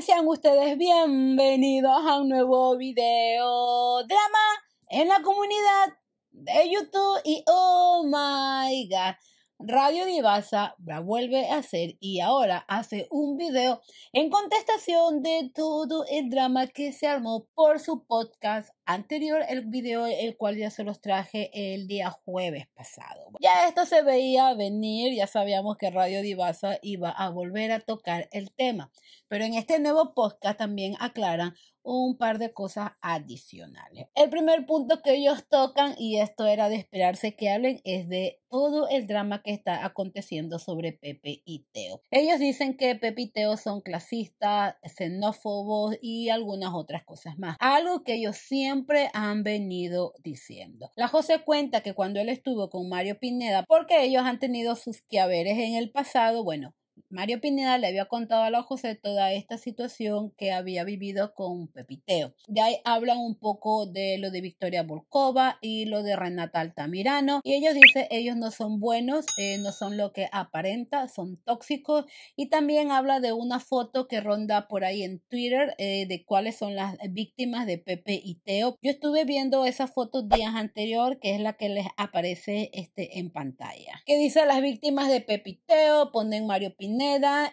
sean ustedes bienvenidos a un nuevo video drama en la comunidad de YouTube y oh my god, Radio Divasa la vuelve a hacer y ahora hace un video en contestación de todo el drama que se armó por su podcast anterior, el video el cual ya se los traje el día jueves pasado. Ya esto se veía venir, ya sabíamos que Radio Divasa iba a volver a tocar el tema, pero en este nuevo podcast también aclaran un par de cosas adicionales. El primer punto que ellos tocan, y esto era de esperarse que hablen, es de todo el drama que está aconteciendo sobre Pepe y Teo. Ellos dicen que Pepe y Teo son clasistas, xenófobos y algunas otras cosas más. Algo que ellos siempre han venido diciendo. La José cuenta que cuando él estuvo con Mario Pineda, porque ellos han tenido sus quehaceres en el pasado, bueno, Mario Pineda le había contado a la José toda esta situación que había vivido con Pepiteo. De ahí habla un poco de lo de Victoria Volkova y lo de Renata Altamirano. Y ellos dicen, ellos no son buenos, eh, no son lo que aparenta, son tóxicos. Y también habla de una foto que ronda por ahí en Twitter eh, de cuáles son las víctimas de Pepe y Teo. Yo estuve viendo esa foto días anterior, que es la que les aparece este, en pantalla. ¿Qué dice las víctimas de Pepiteo, ponen Mario Pineda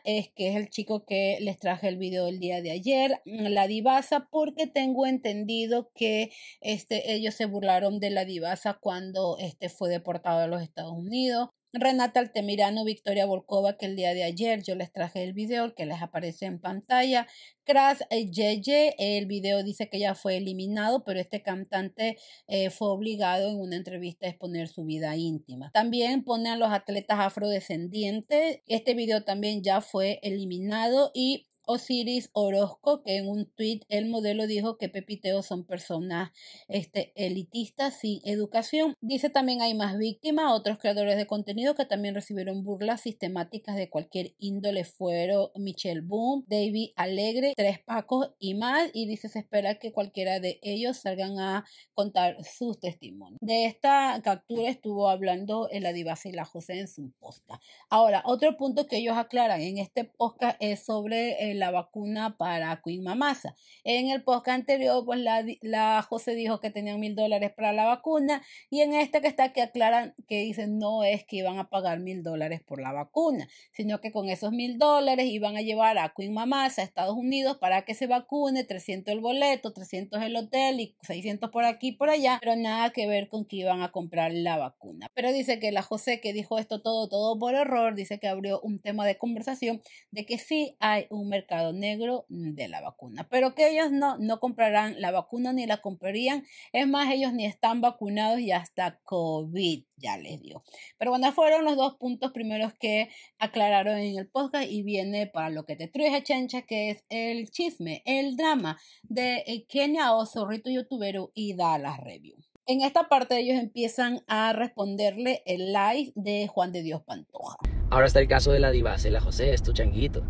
es que es el chico que les traje el video el día de ayer, mm, la divasa, porque tengo entendido que este, ellos se burlaron de la divasa cuando este fue deportado a los Estados Unidos. Renata Altemirano, Victoria Volkova, que el día de ayer yo les traje el video que les aparece en pantalla. Kras eh, Yeye, el video dice que ya fue eliminado, pero este cantante eh, fue obligado en una entrevista a exponer su vida íntima. También pone a los atletas afrodescendientes. Este video también ya fue eliminado y Osiris Orozco, que en un tweet el modelo dijo que Pepiteo son personas este, elitistas sin educación. Dice también hay más víctimas, otros creadores de contenido que también recibieron burlas sistemáticas de cualquier índole fueron Michelle Boom, David Alegre, Tres Pacos y más. Y dice se espera que cualquiera de ellos salgan a contar sus testimonios. De esta captura estuvo hablando el la y la José en su posta. Ahora, otro punto que ellos aclaran en este podcast es sobre... Eh, eh, la vacuna para Queen Mamasa. En el podcast anterior, pues la, la José dijo que tenían mil dólares para la vacuna y en este que está que aclaran que dicen no es que iban a pagar mil dólares por la vacuna, sino que con esos mil dólares iban a llevar a Queen Mamasa a Estados Unidos para que se vacune, 300 el boleto, 300 el hotel y 600 por aquí y por allá, pero nada que ver con que iban a comprar la vacuna. Pero dice que la José que dijo esto todo, todo por error, dice que abrió un tema de conversación de que sí hay un mercado mercado negro de la vacuna. Pero que ellos no, no comprarán la vacuna ni la comprarían. Es más, ellos ni están vacunados y hasta COVID ya les dio. Pero bueno, fueron los dos puntos primeros que aclararon en el podcast y viene para lo que te truje, que es el chisme, el drama de eh, Kenia o Zorrito Youtuberu y Dallas Review. En esta parte ellos empiezan a responderle el live de Juan de Dios Pantoja. Ahora está el caso de la diva la José, es tu changuito.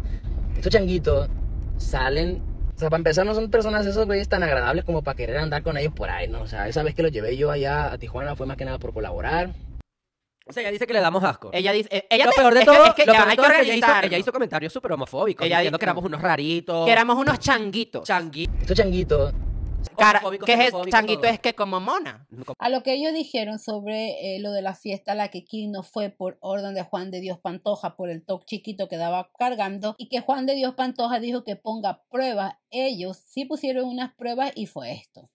Estos changuitos salen. O sea, para empezar, no son personas esos güeyes tan agradables como para querer andar con ellos por ahí, ¿no? O sea, esa vez que lo llevé yo allá a Tijuana fue más que nada por colaborar. O sea, ella dice que le damos asco. Ella dice. ella lo peor de todo es que, ella, hizo, ella hizo comentarios súper homofóbicos. Ella diciendo que éramos unos raritos. Que éramos unos changuitos. Changuitos. Estos changuitos Cara, ¿qué es el Es que como mona. A lo que ellos dijeron sobre eh, lo de la fiesta la que Kim no fue por orden de Juan de Dios Pantoja por el toque chiquito que daba cargando y que Juan de Dios Pantoja dijo que ponga pruebas. Ellos sí pusieron unas pruebas y fue esto.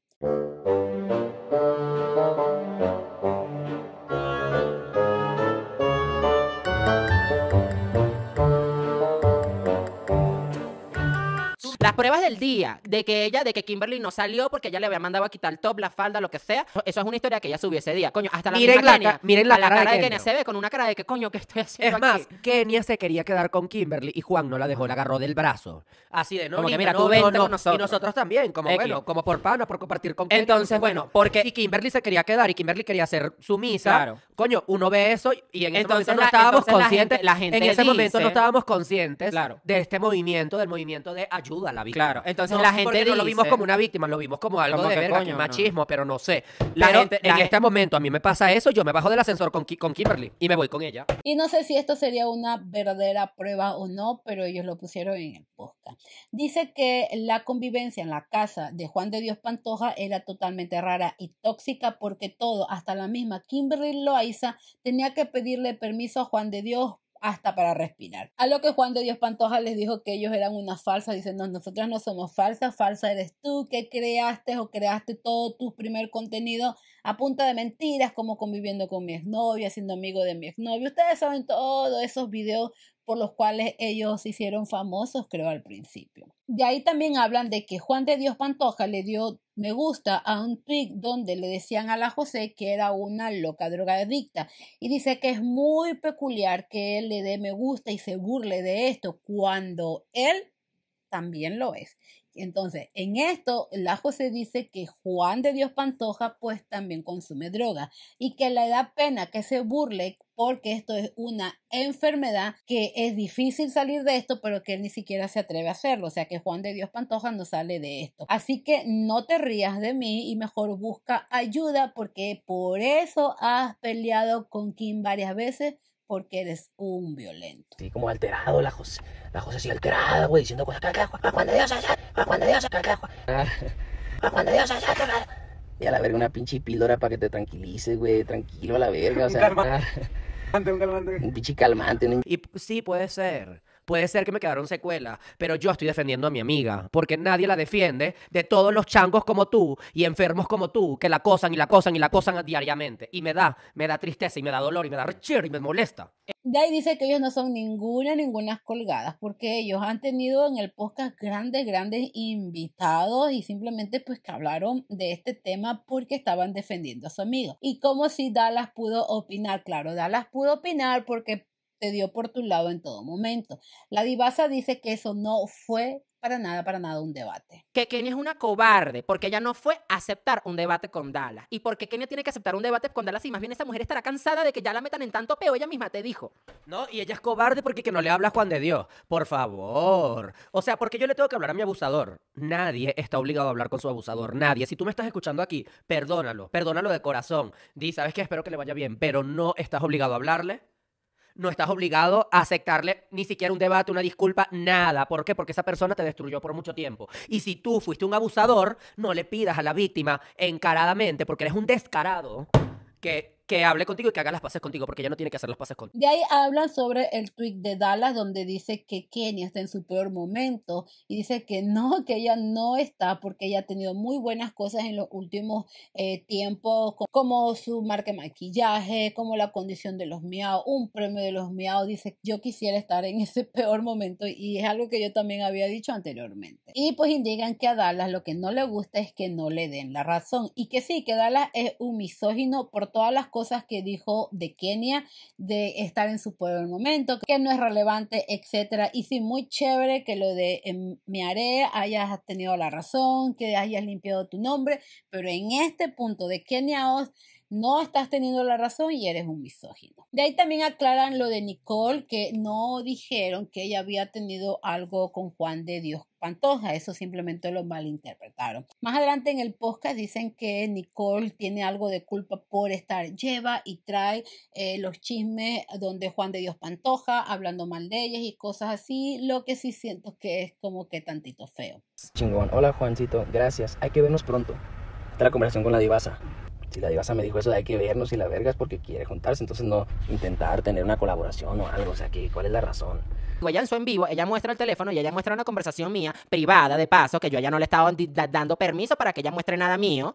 pruebas del día de que ella, de que Kimberly no salió porque ella le había mandado a quitar el top, la falda, lo que sea, eso es una historia que ella subiese ese día. Coño, hasta la miren Kenia, miren la, cara, de, Kenia. se ve con una cara de que coño, ¿qué estoy haciendo Es más, Kenia se quería quedar con Kimberly y Juan no la dejó, la agarró del brazo. Así de no, como mira, no, tú con nosotros. Y nosotros también, como bueno, como por panas, por compartir con Entonces, bueno, porque... Y Kimberly se quería quedar y Kimberly quería ser sumisa. Claro coño, uno ve eso y en ese entonces, momento no estábamos conscientes. La gente, en ese momento no estábamos conscientes de este movimiento, del movimiento de ayuda a la víctima. Claro, entonces la gente. no lo vimos como una víctima, lo vimos como algo de machismo, pero no sé. La en este momento a mí me pasa eso, yo me bajo del ascensor con, con Kimberly y me voy con ella. Y no sé si esto sería una verdadera prueba o no, pero ellos lo pusieron en el podcast. Dice que la convivencia en la casa de Juan de Dios Pantoja era totalmente rara y tóxica porque todo, hasta la misma Kimberly lo tenía que pedirle permiso a Juan de Dios hasta para respirar. A lo que Juan de Dios Pantoja les dijo que ellos eran una falsa, dicen, no, nosotras no somos falsas, falsa eres tú que creaste o creaste todo tu primer contenido a punta de mentiras, como conviviendo con mi exnovia, siendo amigo de mi exnovio. Ustedes saben todos esos videos por los cuales ellos se hicieron famosos, creo, al principio. De ahí también hablan de que Juan de Dios Pantoja le dio me gusta a un tweet donde le decían a la José que era una loca drogadicta y dice que es muy peculiar que él le dé me gusta y se burle de esto cuando él también lo es. Entonces, en esto, la José dice que Juan de Dios Pantoja pues también consume droga y que le da pena que se burle porque esto es una enfermedad que es difícil salir de esto, pero que él ni siquiera se atreve a hacerlo. O sea que Juan de Dios Pantoja no sale de esto. Así que no te rías de mí y mejor busca ayuda porque por eso has peleado con Kim varias veces porque eres un violento. Sí, como alterado la José. La José así alterada, güey, diciendo cosas. Juan de Dios, Juan de Dios, Juan de Dios, y a la verga, una pinche píldora para que te tranquilices, güey. Tranquilo a la verga, o sea. Un calmante, calmante. Un pinche calmante. Y sí, puede ser. Puede ser que me quedaron secuelas, pero yo estoy defendiendo a mi amiga, porque nadie la defiende de todos los changos como tú y enfermos como tú, que la acosan y la acosan y la acosan diariamente. Y me da, me da tristeza y me da dolor y me da rechero y me molesta. De ahí dice que ellos no son ninguna, ninguna colgada porque ellos han tenido en el podcast grandes, grandes invitados y simplemente pues que hablaron de este tema porque estaban defendiendo a su amigo. Y como si Dallas pudo opinar, claro, Dallas pudo opinar porque te dio por tu lado en todo momento. La divasa dice que eso no fue para nada, para nada un debate. Que Kenia es una cobarde porque ella no fue a aceptar un debate con Dala. Y porque Kenia tiene que aceptar un debate con Dala, si más bien esa mujer estará cansada de que ya la metan en tanto peo, ella misma te dijo. No, y ella es cobarde porque no le habla a Juan de Dios. Por favor. O sea, porque yo le tengo que hablar a mi abusador. Nadie está obligado a hablar con su abusador. Nadie. Si tú me estás escuchando aquí, perdónalo. Perdónalo de corazón. Di, ¿sabes qué? Espero que le vaya bien, pero no estás obligado a hablarle no estás obligado a aceptarle ni siquiera un debate, una disculpa, nada. ¿Por qué? Porque esa persona te destruyó por mucho tiempo. Y si tú fuiste un abusador, no le pidas a la víctima encaradamente, porque eres un descarado que que hable contigo y que haga las paces contigo, porque ella no tiene que hacer las paces contigo. De ahí hablan sobre el tweet de Dallas, donde dice que Kenia está en su peor momento y dice que no, que ella no está, porque ella ha tenido muy buenas cosas en los últimos eh, tiempos, como su marca de maquillaje, como la condición de los miau, un premio de los miau. Dice, yo quisiera estar en ese peor momento y es algo que yo también había dicho anteriormente. Y pues indican que a Dallas lo que no le gusta es que no le den la razón y que sí, que Dallas es un misógino por todas las cosas cosas que dijo de Kenia, de estar en su pueblo en el momento, que no es relevante, etcétera. Y sí, muy chévere que lo de em, me haré hayas tenido la razón, que hayas limpiado tu nombre, pero en este punto de Kenia Oz no estás teniendo la razón y eres un misógino. De ahí también aclaran lo de Nicole, que no dijeron que ella había tenido algo con Juan de Dios Pantoja, eso simplemente lo malinterpretaron. Más adelante en el podcast dicen que Nicole tiene algo de culpa por estar lleva y trae eh, los chismes donde Juan de Dios Pantoja hablando mal de ellas y cosas así, lo que sí siento que es como que tantito feo. Chingón, hola Juancito, gracias, hay que vernos pronto. Está la conversación con la divasa si la divasa me dijo eso de hay que vernos y la verga es porque quiere juntarse, entonces no intentar tener una colaboración o algo, o sea, que, ¿cuál es la razón? Ella en su en vivo, ella muestra el teléfono y ella muestra una conversación mía privada, de paso, que yo ya no le estaba dando permiso para que ella muestre nada mío.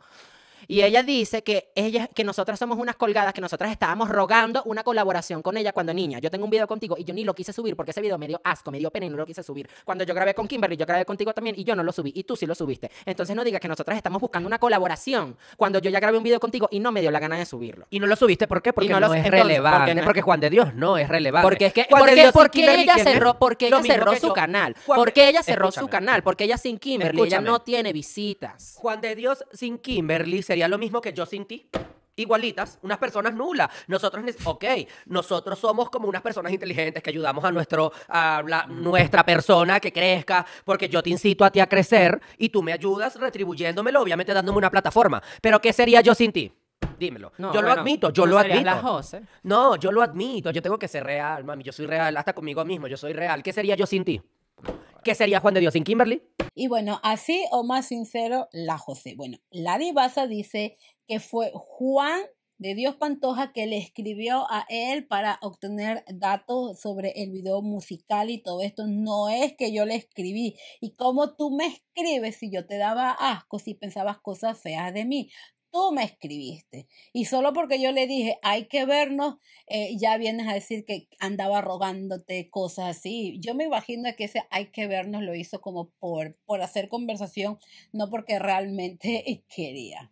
Y ella dice que, ella, que nosotras somos unas colgadas, que nosotras estábamos rogando una colaboración con ella cuando niña. Yo tengo un video contigo y yo ni lo quise subir porque ese video me dio asco, me dio pena y no lo quise subir. Cuando yo grabé con Kimberly, yo grabé contigo también y yo no lo subí y tú sí lo subiste. Entonces no digas que nosotras estamos buscando una colaboración cuando yo ya grabé un video contigo y no me dio la gana de subirlo. Y no lo subiste, ¿por qué? Porque no, lo, es relevante. Porque, no, porque, Juan de Dios no es relevante. Porque es que porque, ella cerró, porque ella cerró su canal. porque ella cerró su canal, porque ella sin Kimberly ya ella no tiene visitas. Juan de Dios sin Kimberly sería lo mismo que yo sin ti igualitas, unas personas nulas. Nosotros, ok, nosotros somos como unas personas inteligentes que ayudamos a, nuestro, a nuestra persona que crezca, porque yo te incito a ti a crecer y tú me ayudas retribuyéndomelo, obviamente dándome una plataforma. Pero ¿qué sería yo sin ti? Dímelo. yo lo admito, yo lo admito. No, yo lo admito, yo tengo que ser real, mami, yo soy real, hasta conmigo mismo, yo soy real. ¿Qué sería yo sin ti? ¿Qué sería Juan de Dios sin Kimberly? Y bueno, así o más sincero, la José. Bueno, la divasa dice que fue Juan de Dios Pantoja que le escribió a él para obtener datos sobre el video musical y todo esto. No es que yo le escribí. ¿Y cómo tú me escribes si yo te daba asco, si pensabas cosas feas de mí? tú me escribiste. Y solo porque yo le dije, hay que vernos, eh, ya vienes a decir que andaba rogándote cosas así. Yo me imagino que ese hay que vernos lo hizo como por, por hacer conversación, no porque realmente quería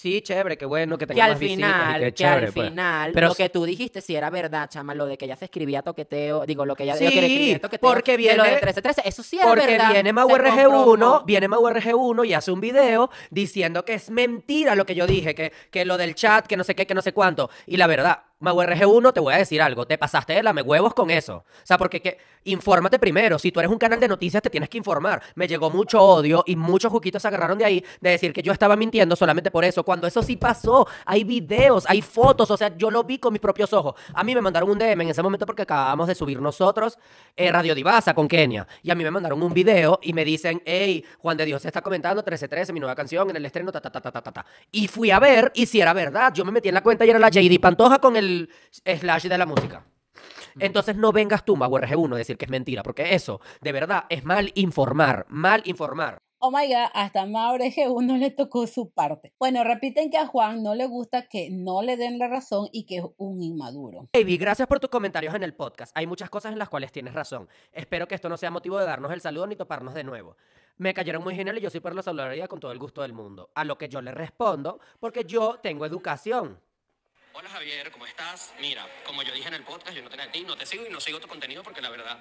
sí, chévere, qué bueno que tengas al final, al pues. final, Pero lo que tú dijiste si era verdad, chama, lo de que ella se escribía toqueteo, digo, lo que ella yo Sí, esto toqueteo. porque de lo viene- 1313, eso sí Porque viene 1 viene MauRG1 y hace un video diciendo que es mentira lo que yo dije, que, que lo del chat, que no sé qué, que no sé cuánto. Y la verdad, rg 1 te voy a decir algo, te pasaste de me huevos con eso. O sea, porque que, infórmate primero, si tú eres un canal de noticias te tienes que informar. Me llegó mucho odio y muchos juquitos se agarraron de ahí de decir que yo estaba mintiendo solamente por eso, cuando eso sí pasó, hay videos, hay fotos, o sea, yo lo vi con mis propios ojos. A mí me mandaron un DM en ese momento porque acabamos de subir nosotros eh, Radio Divasa con Kenia y a mí me mandaron un video y me dicen, hey, Juan de Dios está comentando 1313, mi nueva canción en el estreno, ta, ta, Y fui a ver y si era verdad, yo me metí en la cuenta y era la JD Pantoja con el slash de la música. Entonces no vengas tú, Mago RG1, a decir que es mentira, porque eso, de verdad, es mal informar, mal informar. Oh my god, hasta Mauer g 1 le tocó su parte. Bueno, repiten que a Juan no le gusta que no le den la razón y que es un inmaduro. Baby, gracias por tus comentarios en el podcast. Hay muchas cosas en las cuales tienes razón. Espero que esto no sea motivo de darnos el saludo ni toparnos de nuevo. Me cayeron muy genial y yo soy por la con todo el gusto del mundo. A lo que yo le respondo, porque yo tengo educación. Hola Javier, ¿cómo estás? Mira, como yo dije en el podcast, yo no tenía a ti, no te sigo y no sigo tu contenido porque la verdad,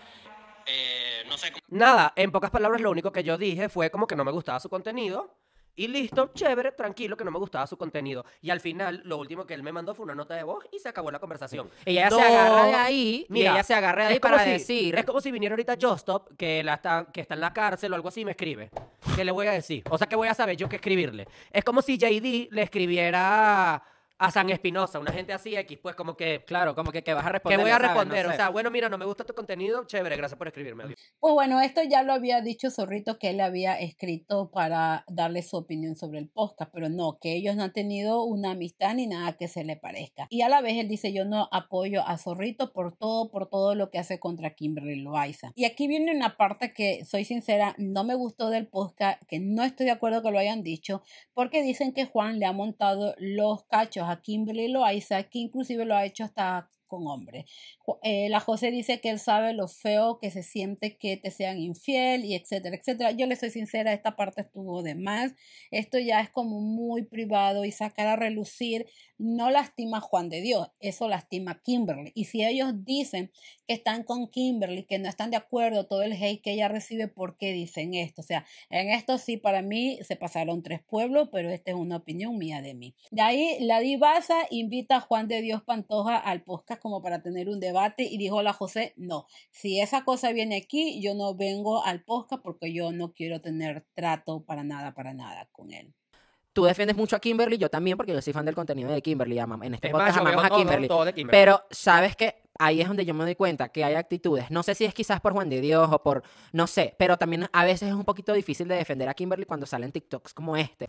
eh, no sé cómo... Nada, en pocas palabras lo único que yo dije fue como que no me gustaba su contenido. Y listo, chévere, tranquilo, que no me gustaba su contenido. Y al final, lo último que él me mandó fue una nota de voz y se acabó la conversación. Ella se agarra de ahí. Mira, y ella se agarra de ahí para decir. Es como si viniera ahorita Jostop, que, está, que está en la cárcel o algo así, y me escribe. ¿Qué le voy a decir? O sea, que voy a saber yo qué escribirle. Es como si JD le escribiera a San Espinosa, una gente así X, pues como que... Claro, como que, que vas a responder. Que voy a responder, o sea, bueno, mira, no me gusta tu contenido, chévere, gracias por escribirme. Pues bueno, esto ya lo había dicho Zorrito que él había escrito para darle su opinión sobre el podcast, pero no, que ellos no han tenido una amistad ni nada que se le parezca. Y a la vez él dice, yo no apoyo a Zorrito por todo, por todo lo que hace contra Kimberly Loaiza. Y aquí viene una parte que, soy sincera, no me gustó del podcast, que no estoy de acuerdo que lo hayan dicho, porque dicen que Juan le ha montado los cachos a Kimberly Loaiza, que inclusive lo ha hecho hasta con hombres. Eh, la José dice que él sabe lo feo que se siente que te sean infiel y etcétera, etcétera. Yo le soy sincera, esta parte estuvo de más. Esto ya es como muy privado y sacar a relucir no lastima a Juan de Dios, eso lastima a Kimberly. Y si ellos dicen que están con Kimberly, que no están de acuerdo todo el hate que ella recibe, ¿por qué dicen esto? O sea, en esto sí para mí se pasaron tres pueblos, pero esta es una opinión mía de mí. De ahí la divasa invita a Juan de Dios Pantoja al podcast como para tener un debate y dijo la José, no, si esa cosa viene aquí, yo no vengo al podcast porque yo no quiero tener trato para nada, para nada con él tú defiendes mucho a Kimberly, yo también, porque yo soy fan del contenido de Kimberly. En este podcast amamos a Kimberly. Pero sabes que ahí es donde yo me doy cuenta que hay actitudes. No sé si es quizás por Juan de Dios o por. No sé, pero también a veces es un poquito difícil de defender a Kimberly cuando salen TikToks como este.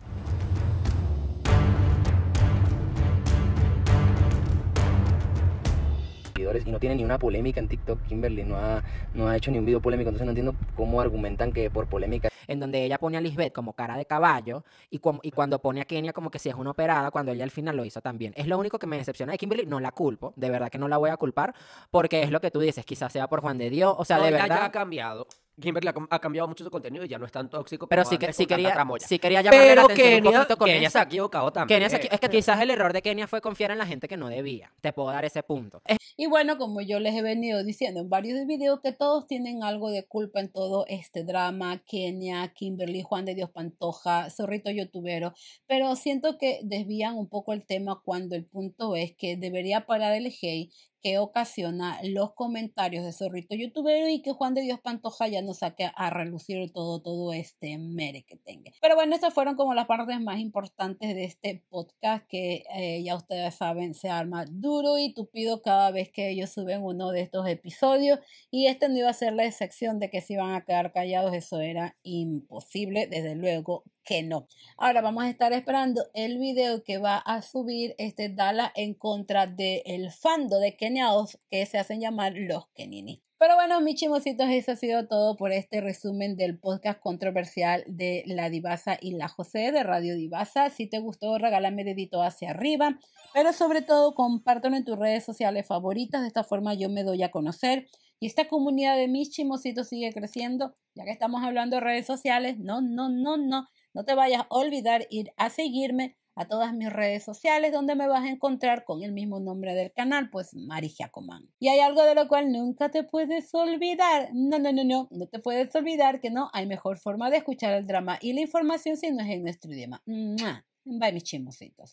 y no tiene ni una polémica en TikTok. Kimberly no ha, no ha hecho ni un video polémico, entonces no entiendo cómo argumentan que por polémica. En donde ella pone a Lisbeth como cara de caballo y, y cuando pone a Kenia como que si es una operada, cuando ella al final lo hizo también. Es lo único que me decepciona de Kimberly, no la culpo, de verdad que no la voy a culpar, porque es lo que tú dices, quizás sea por Juan de Dios, o sea, de verdad. ya ha cambiado. Kimberly ha, cambiado mucho su contenido y ya no es tan tóxico. Pero sí, que, quería, quería la atención Kenia, con Kenia se ha equivocado también. es que quizás el error de Kenia fue confiar en la gente que no debía. Te puedo dar ese punto. Y bueno, como yo les he venido diciendo en varios videos, que todos tienen algo de culpa en todo este drama. Kenia, Kimberly, Juan de Dios Pantoja, Zorrito Youtubero. Pero siento que desvían un poco el tema cuando el punto es que debería parar el hate que ocasiona los comentarios de Zorrito youtuber y que Juan de Dios Pantoja ya nos saque a relucir todo, todo este mere que tenga. Pero bueno, estas fueron como las partes más importantes de este podcast que eh, ya ustedes saben se arma duro y tupido cada vez que ellos suben uno de estos episodios y este no iba a ser la excepción de que se iban a quedar callados, eso era imposible, desde luego que no. Ahora vamos a estar esperando el video que va a subir este Dala en contra del el fando de Keniaos que se hacen llamar los Kenini. Pero bueno, mis chimositos, eso ha sido todo por este resumen del podcast controversial de La Divasa y la José de Radio Divasa. Si te gustó, regálame dedito hacia arriba, pero sobre todo compártelo en tus redes sociales favoritas. De esta forma yo me doy a conocer y esta comunidad de mis chimositos sigue creciendo. Ya que estamos hablando de redes sociales, no, no, no, no. No te vayas a olvidar ir a seguirme a todas mis redes sociales donde me vas a encontrar con el mismo nombre del canal, pues Mari Giacomán. Y hay algo de lo cual nunca te puedes olvidar. No, no, no, no, no te puedes olvidar que no hay mejor forma de escuchar el drama y la información si no es en nuestro idioma. Bye mis chismositos.